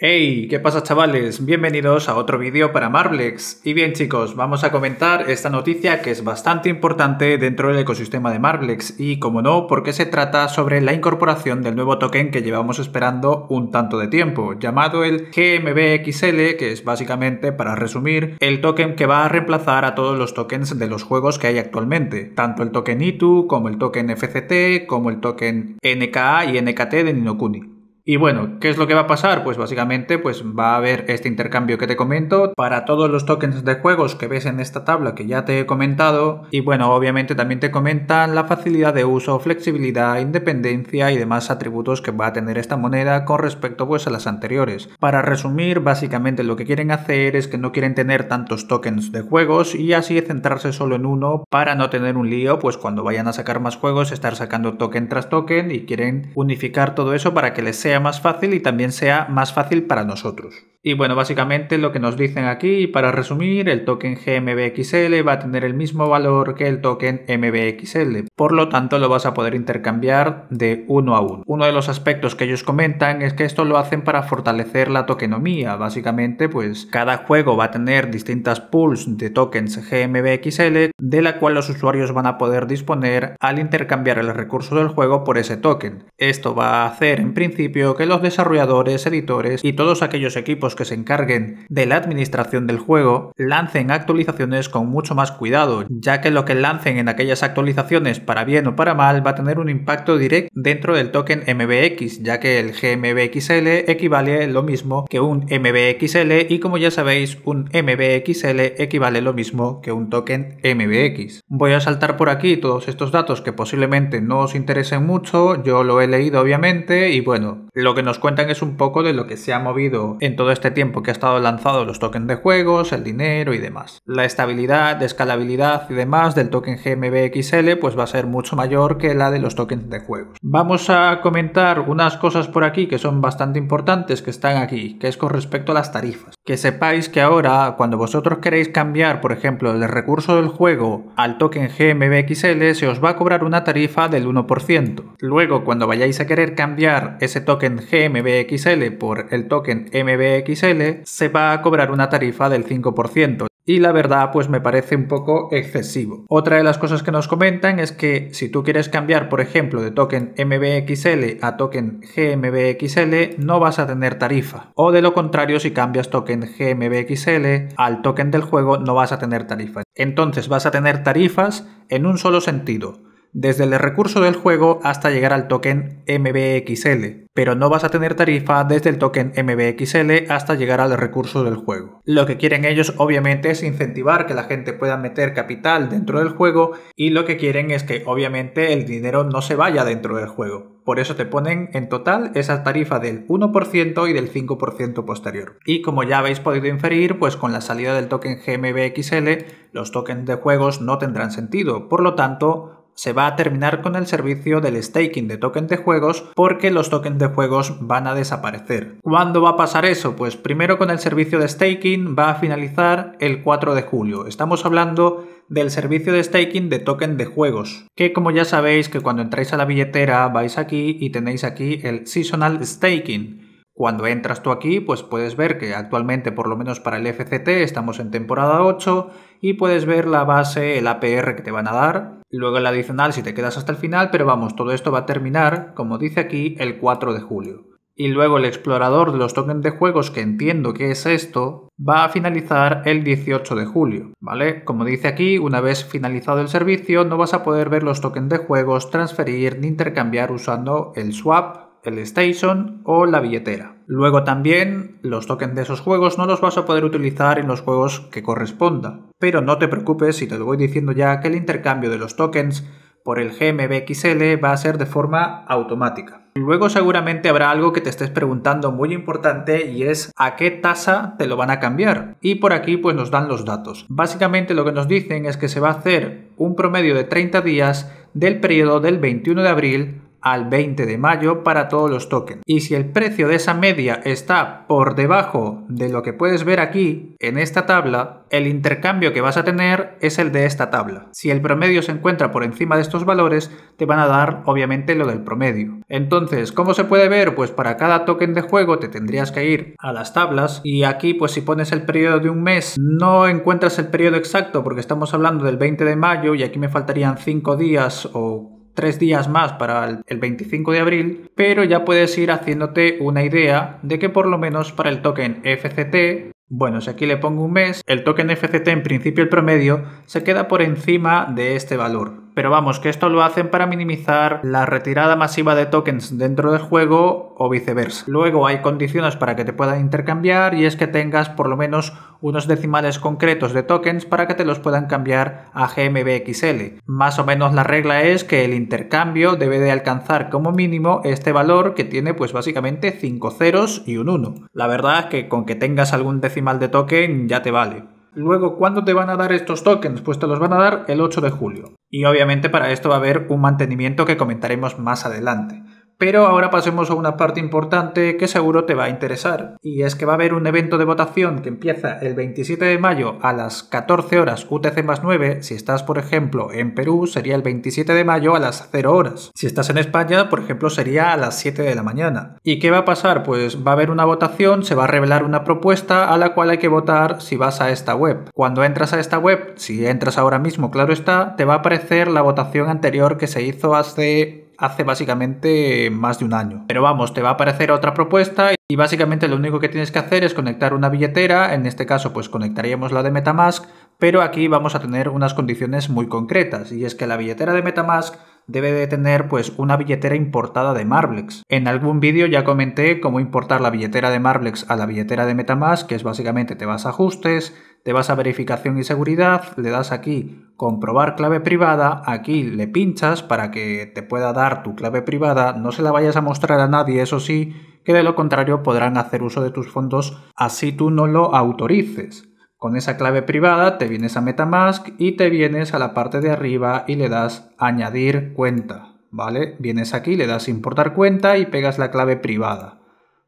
Hey, ¿qué pasa chavales? Bienvenidos a otro vídeo para Marblex. Y bien chicos, vamos a comentar esta noticia que es bastante importante dentro del ecosistema de Marblex y como no, porque se trata sobre la incorporación del nuevo token que llevamos esperando un tanto de tiempo, llamado el GMBXL, que es básicamente, para resumir, el token que va a reemplazar a todos los tokens de los juegos que hay actualmente, tanto el token ITU como el token FCT como el token NKA y NKT de Ninokuni. Y bueno, ¿qué es lo que va a pasar? Pues básicamente pues va a haber este intercambio que te comento para todos los tokens de juegos que ves en esta tabla que ya te he comentado. Y bueno, obviamente también te comentan la facilidad de uso, flexibilidad, independencia y demás atributos que va a tener esta moneda con respecto pues a las anteriores. Para resumir, básicamente lo que quieren hacer es que no quieren tener tantos tokens de juegos y así centrarse solo en uno para no tener un lío pues cuando vayan a sacar más juegos estar sacando token tras token y quieren unificar todo eso para que les sea más fácil y también sea más fácil para nosotros. Y bueno, básicamente lo que nos dicen aquí, para resumir, el token GMBXL va a tener el mismo valor que el token MBXL, por lo tanto lo vas a poder intercambiar de uno a uno. Uno de los aspectos que ellos comentan es que esto lo hacen para fortalecer la tokenomía, básicamente pues cada juego va a tener distintas pools de tokens GMBXL de la cual los usuarios van a poder disponer al intercambiar el recurso del juego por ese token. Esto va a hacer en principio que los desarrolladores, editores y todos aquellos equipos que se encarguen de la administración del juego lancen actualizaciones con mucho más cuidado, ya que lo que lancen en aquellas actualizaciones para bien o para mal va a tener un impacto directo dentro del token MBX, ya que el GMBXL equivale lo mismo que un MBXL y como ya sabéis un MBXL equivale lo mismo que un token MBX. Voy a saltar por aquí todos estos datos que posiblemente no os interesen mucho, yo lo he leído obviamente y bueno, lo que nos cuentan es un poco de lo que se ha movido en todo este tiempo que ha estado lanzado los tokens de juegos, el dinero y demás. La estabilidad, escalabilidad y demás del token GMBXL pues va a ser mucho mayor que la de los tokens de juegos. Vamos a comentar unas cosas por aquí que son bastante importantes que están aquí, que es con respecto a las tarifas que sepáis que ahora cuando vosotros queréis cambiar, por ejemplo, el recurso del juego al token GMBXL, se os va a cobrar una tarifa del 1%. Luego, cuando vayáis a querer cambiar ese token GMBXL por el token MBXL, se va a cobrar una tarifa del 5% y la verdad pues me parece un poco excesivo. Otra de las cosas que nos comentan es que si tú quieres cambiar por ejemplo de token MBXL a token GMBXL no vas a tener tarifa o de lo contrario si cambias token GMBXL al token del juego no vas a tener tarifa. Entonces vas a tener tarifas en un solo sentido desde el recurso del juego hasta llegar al token MBXL, pero no vas a tener tarifa desde el token MBXL hasta llegar al recurso del juego. Lo que quieren ellos obviamente es incentivar que la gente pueda meter capital dentro del juego y lo que quieren es que obviamente el dinero no se vaya dentro del juego. Por eso te ponen en total esa tarifa del 1% y del 5% posterior. Y como ya habéis podido inferir, pues con la salida del token GMBXL, los tokens de juegos no tendrán sentido. Por lo tanto, se va a terminar con el servicio del staking de tokens de juegos porque los tokens de juegos van a desaparecer. ¿Cuándo va a pasar eso? Pues primero con el servicio de staking va a finalizar el 4 de julio. Estamos hablando del servicio de staking de token de juegos, que como ya sabéis que cuando entráis a la billetera vais aquí y tenéis aquí el seasonal staking cuando entras tú aquí, pues puedes ver que actualmente, por lo menos para el FCT, estamos en temporada 8 y puedes ver la base, el APR que te van a dar. Luego el adicional si te quedas hasta el final, pero vamos, todo esto va a terminar, como dice aquí, el 4 de julio. Y luego el explorador de los tokens de juegos, que entiendo que es esto, va a finalizar el 18 de julio, ¿vale? Como dice aquí, una vez finalizado el servicio, no vas a poder ver los tokens de juegos, transferir ni intercambiar usando el swap el station o la billetera. Luego también los tokens de esos juegos no los vas a poder utilizar en los juegos que corresponda. Pero no te preocupes si te lo voy diciendo ya que el intercambio de los tokens por el GMBXL va a ser de forma automática. Luego seguramente habrá algo que te estés preguntando muy importante y es a qué tasa te lo van a cambiar. Y por aquí pues nos dan los datos. Básicamente lo que nos dicen es que se va a hacer un promedio de 30 días del periodo del 21 de abril al 20 de mayo para todos los tokens. Y si el precio de esa media está por debajo de lo que puedes ver aquí en esta tabla, el intercambio que vas a tener es el de esta tabla. Si el promedio se encuentra por encima de estos valores, te van a dar obviamente lo del promedio. Entonces, ¿cómo se puede ver? Pues para cada token de juego te tendrías que ir a las tablas y aquí pues si pones el periodo de un mes no encuentras el periodo exacto porque estamos hablando del 20 de mayo y aquí me faltarían 5 días o tres días más para el 25 de abril, pero ya puedes ir haciéndote una idea de que por lo menos para el token FCT, bueno, si aquí le pongo un mes, el token FCT en principio el promedio se queda por encima de este valor, pero vamos, que esto lo hacen para minimizar la retirada masiva de tokens dentro del juego o viceversa. Luego hay condiciones para que te puedan intercambiar y es que tengas por lo menos unos decimales concretos de tokens para que te los puedan cambiar a GMBXL. Más o menos la regla es que el intercambio debe de alcanzar como mínimo este valor que tiene pues básicamente 5 ceros y un 1. La verdad es que con que tengas algún decimal de token ya te vale. Luego, ¿cuándo te van a dar estos tokens? Pues te los van a dar el 8 de julio. Y obviamente para esto va a haber un mantenimiento que comentaremos más adelante. Pero ahora pasemos a una parte importante que seguro te va a interesar, y es que va a haber un evento de votación que empieza el 27 de mayo a las 14 horas UTC más 9, si estás por ejemplo en Perú sería el 27 de mayo a las 0 horas, si estás en España por ejemplo sería a las 7 de la mañana. ¿Y qué va a pasar? Pues va a haber una votación, se va a revelar una propuesta a la cual hay que votar si vas a esta web. Cuando entras a esta web, si entras ahora mismo claro está, te va a aparecer la votación anterior que se hizo hace hace básicamente más de un año. Pero vamos, te va a aparecer otra propuesta y básicamente lo único que tienes que hacer es conectar una billetera, en este caso pues conectaríamos la de Metamask, pero aquí vamos a tener unas condiciones muy concretas y es que la billetera de Metamask debe de tener pues una billetera importada de Marblex. En algún vídeo ya comenté cómo importar la billetera de Marblex a la billetera de Metamask, que es básicamente te vas a ajustes, te vas a verificación y seguridad, le das aquí comprobar clave privada, aquí le pinchas para que te pueda dar tu clave privada, no se la vayas a mostrar a nadie, eso sí, que de lo contrario podrán hacer uso de tus fondos así tú no lo autorices. Con esa clave privada te vienes a Metamask y te vienes a la parte de arriba y le das añadir cuenta, ¿vale? Vienes aquí, le das importar cuenta y pegas la clave privada.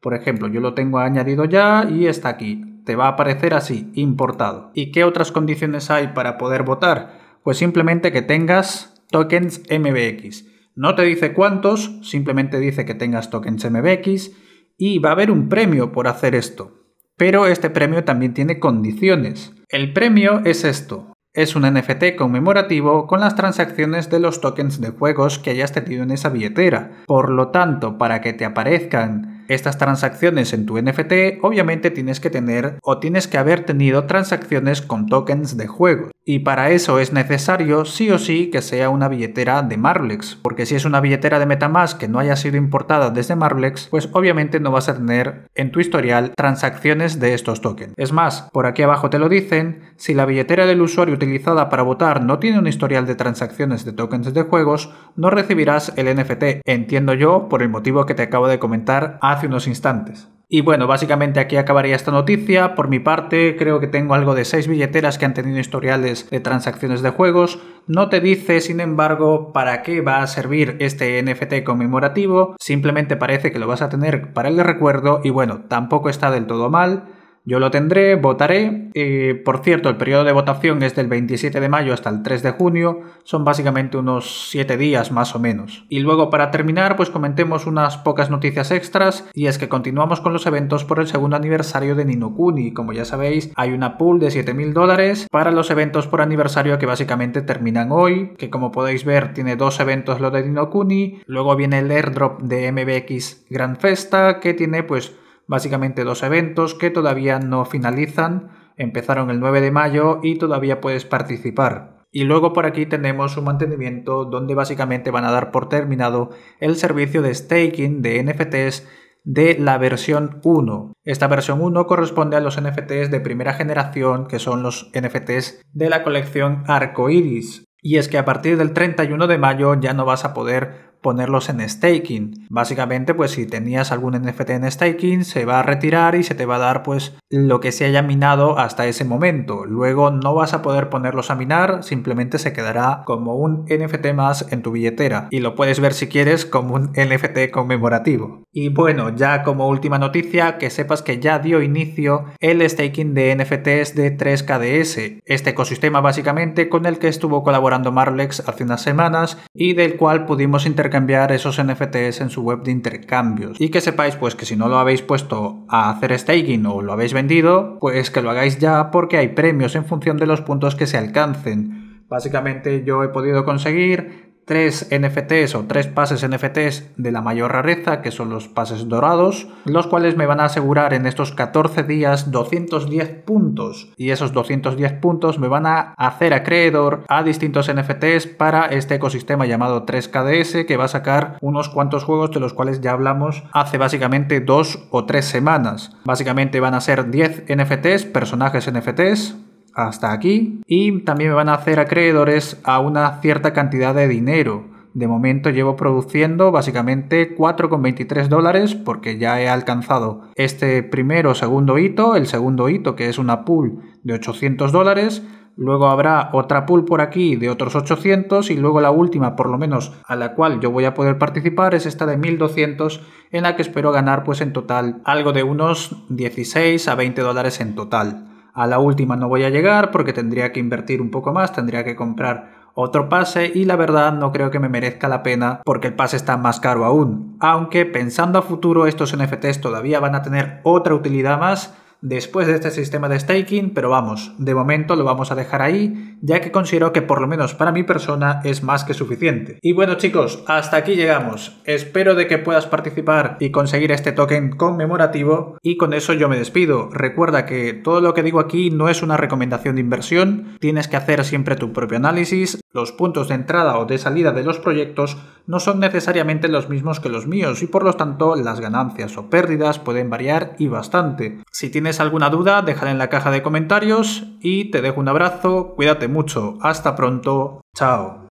Por ejemplo, yo lo tengo añadido ya y está aquí. Te va a aparecer así, importado. ¿Y qué otras condiciones hay para poder votar? Pues simplemente que tengas tokens MBX. No te dice cuántos, simplemente dice que tengas tokens MBX y va a haber un premio por hacer esto. Pero este premio también tiene condiciones. El premio es esto. Es un NFT conmemorativo con las transacciones de los tokens de juegos que hayas tenido en esa billetera. Por lo tanto, para que te aparezcan estas transacciones en tu NFT, obviamente tienes que tener o tienes que haber tenido transacciones con tokens de juegos. Y para eso es necesario sí o sí que sea una billetera de Marblex, porque si es una billetera de Metamask que no haya sido importada desde Marblex, pues obviamente no vas a tener en tu historial transacciones de estos tokens. Es más, por aquí abajo te lo dicen, si la billetera del usuario utilizada para votar no tiene un historial de transacciones de tokens de juegos, no recibirás el NFT, entiendo yo, por el motivo que te acabo de comentar hace unos instantes. Y bueno, básicamente aquí acabaría esta noticia. Por mi parte, creo que tengo algo de 6 billeteras que han tenido historiales de transacciones de juegos. No te dice, sin embargo, para qué va a servir este NFT conmemorativo. Simplemente parece que lo vas a tener para el recuerdo y bueno, tampoco está del todo mal. Yo lo tendré, votaré. Eh, por cierto, el periodo de votación es del 27 de mayo hasta el 3 de junio. Son básicamente unos 7 días más o menos. Y luego para terminar, pues comentemos unas pocas noticias extras. Y es que continuamos con los eventos por el segundo aniversario de Ninokuni. Como ya sabéis, hay una pool de 7.000 dólares para los eventos por aniversario que básicamente terminan hoy. Que como podéis ver, tiene dos eventos lo de Ninokuni. Luego viene el airdrop de MBX Gran Festa que tiene pues básicamente dos eventos que todavía no finalizan, empezaron el 9 de mayo y todavía puedes participar. Y luego por aquí tenemos un mantenimiento donde básicamente van a dar por terminado el servicio de staking de NFTs de la versión 1. Esta versión 1 corresponde a los NFTs de primera generación, que son los NFTs de la colección Arcoiris. Y es que a partir del 31 de mayo ya no vas a poder ponerlos en staking. Básicamente, pues si tenías algún NFT en staking, se va a retirar y se te va a dar pues lo que se haya minado hasta ese momento. Luego no vas a poder ponerlos a minar, simplemente se quedará como un NFT más en tu billetera y lo puedes ver si quieres como un NFT conmemorativo. Y bueno, ya como última noticia, que sepas que ya dio inicio el staking de NFTs de 3KDS, este ecosistema básicamente con el que estuvo colaborando Marlex hace unas semanas y del cual pudimos intercambiar cambiar esos NFTs en su web de intercambios. Y que sepáis pues que si no lo habéis puesto a hacer staking o lo habéis vendido, pues que lo hagáis ya porque hay premios en función de los puntos que se alcancen. Básicamente yo he podido conseguir tres NFTs o tres pases NFTs de la mayor rareza, que son los pases dorados, los cuales me van a asegurar en estos 14 días 210 puntos. Y esos 210 puntos me van a hacer acreedor a distintos NFTs para este ecosistema llamado 3KDS, que va a sacar unos cuantos juegos de los cuales ya hablamos hace básicamente dos o tres semanas. Básicamente van a ser 10 NFTs, personajes NFTs, hasta aquí y también me van a hacer acreedores a una cierta cantidad de dinero. De momento llevo produciendo básicamente 4,23 dólares porque ya he alcanzado este primero o segundo hito, el segundo hito que es una pool de 800 dólares, luego habrá otra pool por aquí de otros 800 y luego la última por lo menos a la cual yo voy a poder participar es esta de 1200 en la que espero ganar pues en total algo de unos 16 a 20 dólares en total a la última no voy a llegar porque tendría que invertir un poco más, tendría que comprar otro pase y la verdad no creo que me merezca la pena porque el pase está más caro aún. Aunque pensando a futuro estos NFTs todavía van a tener otra utilidad más después de este sistema de staking, pero vamos, de momento lo vamos a dejar ahí, ya que considero que por lo menos para mi persona es más que suficiente. Y bueno chicos, hasta aquí llegamos. Espero de que puedas participar y conseguir este token conmemorativo y con eso yo me despido. Recuerda que todo lo que digo aquí no es una recomendación de inversión, tienes que hacer siempre tu propio análisis, los puntos de entrada o de salida de los proyectos no son necesariamente los mismos que los míos y por lo tanto las ganancias o pérdidas pueden variar y bastante. Si tienes alguna duda, déjala en la caja de comentarios y te dejo un abrazo, cuídate mucho, hasta pronto, chao.